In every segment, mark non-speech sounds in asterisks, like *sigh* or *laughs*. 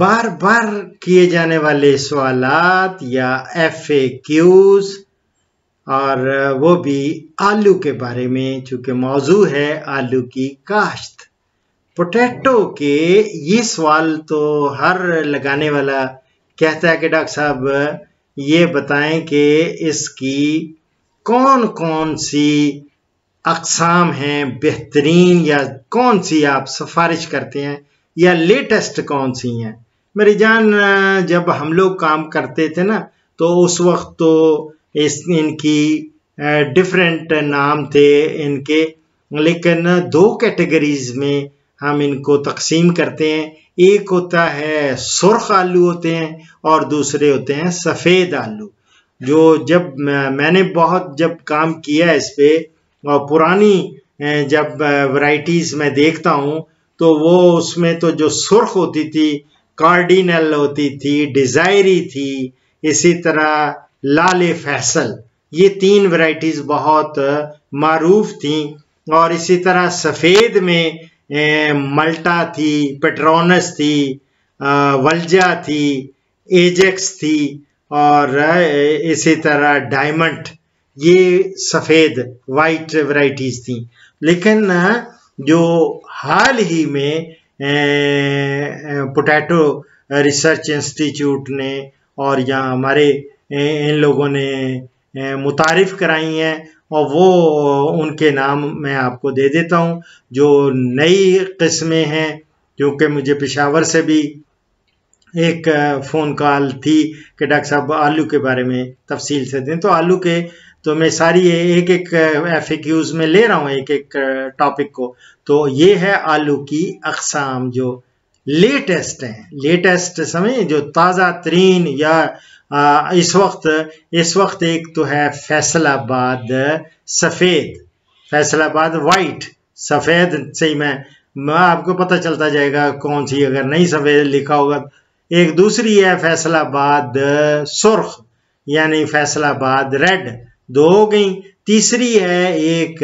बार बार किए जाने वाले सवाल या एफ ए क्यूज और वो भी आलू के बारे में चूँकि मौजू है आलू की काश्त पोटैटो के ये सवाल तो हर लगाने वाला कहता है कि डॉक्टर साहब ये बताएं कि इसकी कौन कौन सी अकसाम हैं बेहतरीन या कौन सी आप सिफारिश करते हैं या लेटेस्ट कौन सी हैं मेरी जान जब हम लोग काम करते थे ना तो उस वक्त तो इस इनकी डिफरेंट नाम थे इनके लेकिन दो कैटेगरीज में हम इनको तकसीम करते हैं एक होता है सुर्ख आलू होते हैं और दूसरे होते हैं सफ़ेद आलू जो जब मैंने बहुत जब काम किया इस पर और पुरानी जब वैरायटीज़ मैं देखता हूँ तो वो उसमें तो जो सुर्ख होती थी कार्डिनल होती थी डिज़ायरी थी इसी तरह लाल फैसल ये तीन वैरायटीज़ बहुत मरूफ थी और इसी तरह सफ़ेद में ए, मल्टा थी पेट्रोनस थी आ, वल्जा थी एजेक्स थी और इसी तरह डायमंड ये सफ़ेद वाइट वैरायटीज़ थी लेकिन जो हाल ही में पोटैटो रिसर्च इंस्टीट्यूट ने और यहाँ हमारे इन लोगों ने मुतारफ़ कराई हैं और वो उनके नाम मैं आपको दे देता हूँ जो नई किस्में हैं क्योंकि मुझे पेशावर से भी एक फ़ोन कॉल थी कि डॉक्टर साहब आलू के बारे में तफसील से दें तो आलू के तो मैं सारी एक एक एफ में ले रहा हूँ एक एक टॉपिक को तो ये है आलू की अकसाम जो लेटेस्ट हैं लेटेस्ट समझ जो ताज़ा तरीन या इस वक्त इस वक्त एक तो है फैसलाबाद सफ़ेद फैसलाबाद वाइट सफ़ेद से ही मैं, मैं आपको पता चलता जाएगा कौन सी अगर नहीं सफ़ेद लिखा होगा एक दूसरी है फैसलाबाद सुर्ख यानी फैसलाबाद रेड दो हो गई तीसरी है एक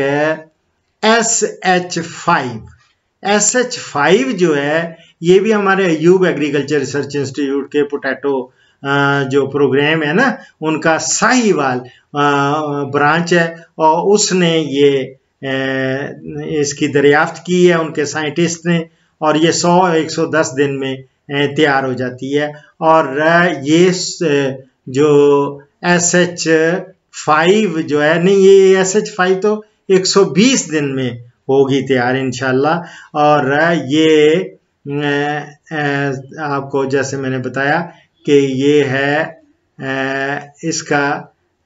S H five S H five जो है ये भी हमारे अयूब एग्रीकल्चर रिसर्च इंस्टीट्यूट के पोटैटो जो प्रोग्राम है ना उनका साहिवाल ब्रांच है और उसने ये इसकी दरियाफ्त की है उनके साइंटिस्ट ने और ये 100 110 दिन में तैयार हो जाती है और ये जो एस एच फाइव जो है नहीं ये एस एच फाइव तो 120 दिन में होगी तैयार इनशाला और ये आपको जैसे मैंने बताया कि ये है इसका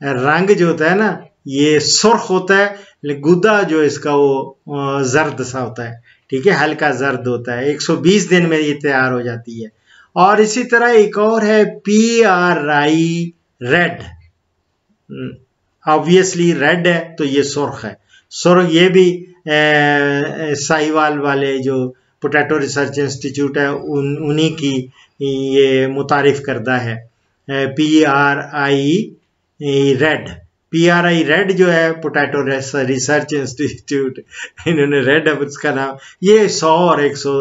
रंग जो होता है ना ये सुर्ख होता है गुदा जो इसका वो जर्द सा होता है ठीक है हल्का जर्द होता है 120 दिन में ये तैयार हो जाती है और इसी तरह एक और है P R I red obviously hmm. Red है तो ये सुर्ख है सुर्ख ये भी साहिवाल वाले जो पोटैटो रिसर्च इंस्टीट्यूट है उन उन्हीं की ये मुतारफ करदा है P R I red P R I red जो है पोटैटो रिसर्च इंस्टीट्यूट इन्होंने रेड है उसका नाम ये सौ और एक सौ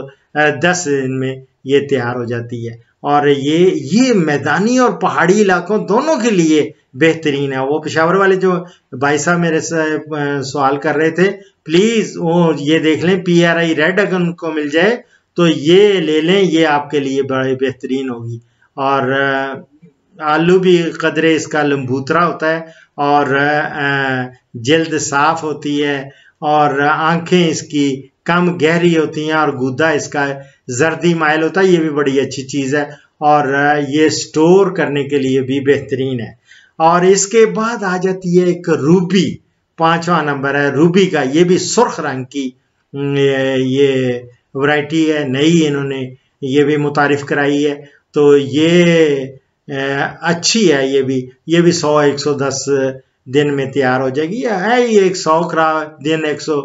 दस इनमें ये तैयार हो जाती है और ये ये मैदानी और पहाड़ी इलाकों दोनों के लिए बेहतरीन है वो पेशावर वाले जो भाई साहब मेरे से सवाल कर रहे थे प्लीज़ वो ये देख लें पी आर आई रेड अगर उनको मिल जाए तो ये ले लें ये आपके लिए बड़ी बेहतरीन होगी और आलू भी कदरे इसका लम्बूतरा होता है और जल्द साफ होती है और आंखें इसकी कम गहरी होती हैं और गुदा इसका जर्दी माइल होता है ये भी बड़ी अच्छी चीज़ है और ये स्टोर करने के लिए भी बेहतरीन है और इसके बाद आ जाती है एक रूबी पांचवा नंबर है रूबी का ये भी सुर्ख रंग की ये वैरायटी है नई इन्होंने ये भी मुतारफ कराई है तो ये अच्छी है ये भी ये भी 100 110 दिन में तैयार हो जाएगी है ये एक सौ क्राप दिन एक सौ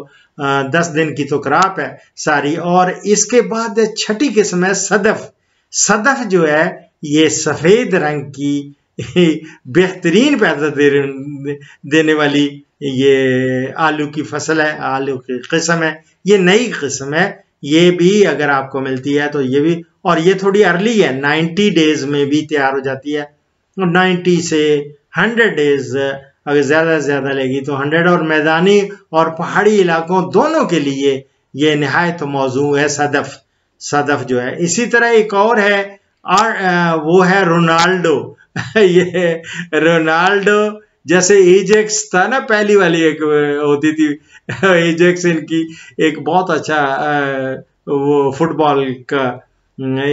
दस दिन की तो क्राप है सारी और इसके बाद छठी किस्म है सदफ सदफ जो है ये सफ़ेद रंग की बेहतरीन पैदा दे, देने वाली ये आलू की फसल है आलू की किस्म है ये नई किस्म है ये भी अगर आपको मिलती है तो ये भी और ये थोड़ी अर्ली है 90 डेज में भी तैयार हो जाती है 90 से 100 डेज अगर ज़्यादा से ज़्यादा लेगी तो 100 और मैदानी और पहाड़ी इलाकों दोनों के लिए ये नहायत मौजू है सदफ सदफ जो है इसी तरह एक और है और वो है रोनाल्डो *laughs* ये रोनाल्डो जैसे एजेक्स था ना पहली वाली एक होती थी एजेक्स *laughs* इनकी एक बहुत अच्छा वो फुटबॉल का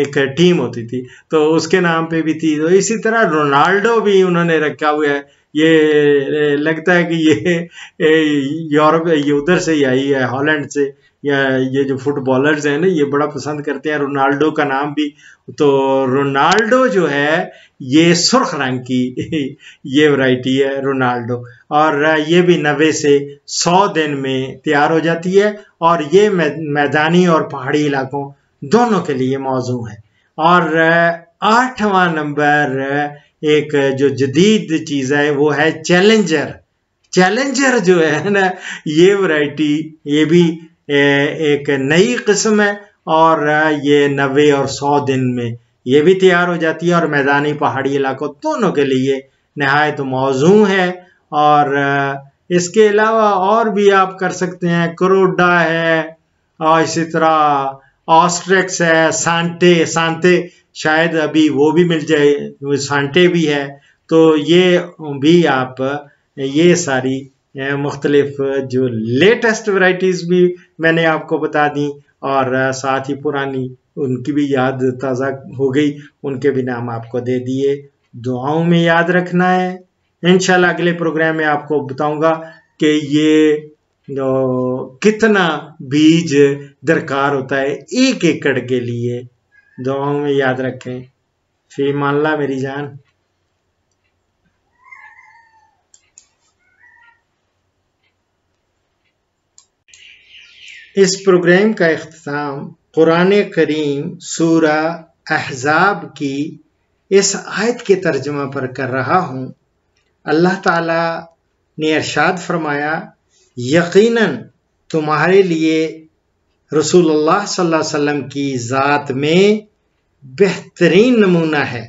एक टीम होती थी तो उसके नाम पे भी थी तो इसी तरह रोनाल्डो भी उन्होंने रखा हुआ है ये लगता है कि ये यूरोप ये उधर से ही आई है हॉलैंड से या ये जो फुटबॉलर्स हैं ना ये बड़ा पसंद करते हैं रोनाल्डो का नाम भी तो रोनाल्डो जो है ये सुर्ख रंग की *laughs* ये वैरायटी है रोनाल्डो और ये भी नबे से सौ दिन में तैयार हो जाती है और ये मैदानी और पहाड़ी इलाकों दोनों के लिए मौजू है और आठवां नंबर एक जो जदीद चीज़ है वो है चैलेंजर चैलेंजर जो है ना ये वैरायटी ये भी एक नई किस्म है और ये नबे और सौ दिन में ये भी तैयार हो जाती है और मैदानी पहाड़ी इलाकों दोनों के लिए नहायत मौजू है और इसके अलावा और भी आप कर सकते हैं करोडा है और इसी तरह ऑस्ट्रिक्स है सांटे सांते शायद अभी वो भी मिल जाए सांटे भी है तो ये भी आप ये सारी मुख्तलिफ जो लेटेस्ट वराइटीज़ भी मैंने आपको बता दी और साथ ही पुरानी उनकी भी याद ताज़ा हो गई उनके भी नाम आपको दे दिए दुआओं में याद रखना है इन अगले प्रोग्राम में आपको बताऊंगा कि ये कितना बीज दरकार होता है एक एकड़ के लिए दुआओं में याद रखें फी मानला मेरी जान इस प्रोग्राम का अख्ताम कुरान करीम सूरा अहजाब की इस आयत के तर्जमा पर कर रहा हूँ अल्लाह ताला ने अरशाद फरमाया यकीनन तुम्हारे लिए रसूलुल्लाह सल्लल्लाहु अलैहि वसल्लम की ज़ात में बेहतरीन नमूना है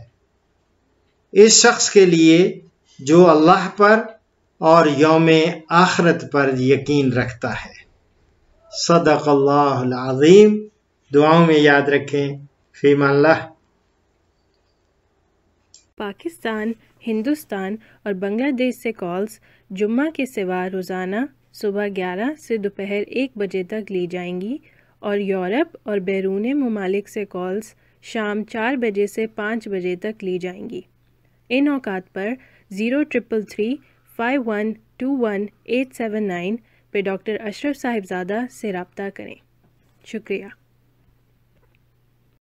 इस शख्स के लिए जो अल्लाह पर और योम आखरत पर यकीन रखता है सदक अल्लाहम दुआओं में याद रखें फीम अल्लाह पाकिस्तान हिंदुस्तान और बांग्लादेश से कॉल्स जुम्मा के सिवा रोज़ाना सुबह 11 से दोपहर 1 बजे तक ली जाएंगी और यूरोप और बैरून ममालिक से कॉल्स शाम चार बजे से पाँच बजे तक ली जाएंगी इन औकात पर zero triple three five one two one eight seven nine पर डॉक्टर अशरफ साहिबजादा से रबता करें शुक्रिया